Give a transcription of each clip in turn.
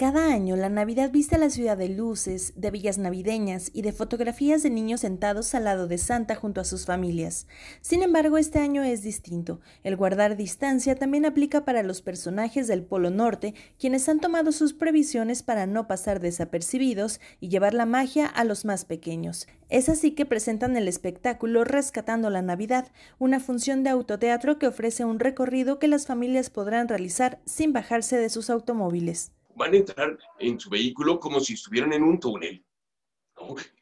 Cada año, la Navidad viste a la ciudad de luces, de villas navideñas y de fotografías de niños sentados al lado de Santa junto a sus familias. Sin embargo, este año es distinto. El guardar distancia también aplica para los personajes del Polo Norte, quienes han tomado sus previsiones para no pasar desapercibidos y llevar la magia a los más pequeños. Es así que presentan el espectáculo Rescatando la Navidad, una función de autoteatro que ofrece un recorrido que las familias podrán realizar sin bajarse de sus automóviles van a entrar en su vehículo como si estuvieran en un túnel,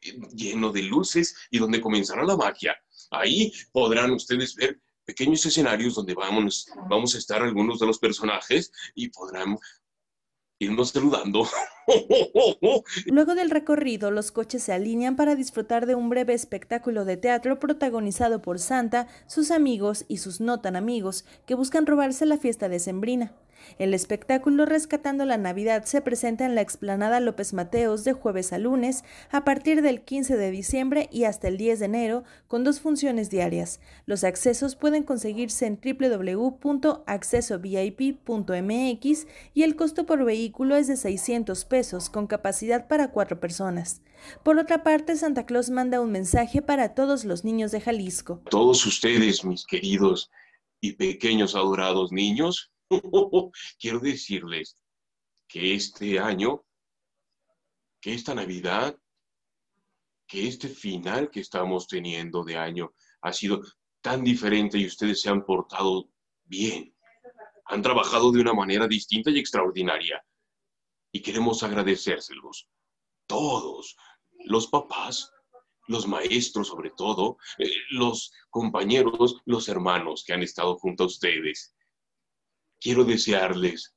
eh, lleno de luces y donde comenzará la magia. Ahí podrán ustedes ver pequeños escenarios donde vamos, vamos a estar algunos de los personajes y podrán irnos saludando. Luego del recorrido, los coches se alinean para disfrutar de un breve espectáculo de teatro protagonizado por Santa, sus amigos y sus no tan amigos que buscan robarse la fiesta de Sembrina. El espectáculo Rescatando la Navidad se presenta en la explanada López Mateos de jueves a lunes a partir del 15 de diciembre y hasta el 10 de enero con dos funciones diarias. Los accesos pueden conseguirse en www.accesovip.mx y el costo por vehículo es de 600 pesos con capacidad para cuatro personas. Por otra parte, Santa Claus manda un mensaje para todos los niños de Jalisco. Todos ustedes, mis queridos y pequeños adorados niños, Quiero decirles que este año, que esta Navidad, que este final que estamos teniendo de año ha sido tan diferente y ustedes se han portado bien. Han trabajado de una manera distinta y extraordinaria. Y queremos agradecérselos. Todos, los papás, los maestros sobre todo, eh, los compañeros, los hermanos que han estado junto a ustedes quiero desearles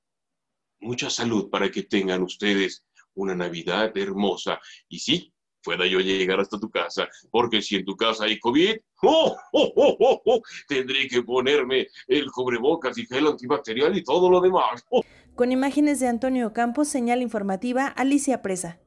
mucha salud para que tengan ustedes una Navidad hermosa. Y sí, pueda yo llegar hasta tu casa, porque si en tu casa hay COVID, ¡oh, oh, oh, tendré que ponerme el cubrebocas y gel antibacterial y todo lo demás. Con imágenes de Antonio Campos, señal informativa, Alicia Presa.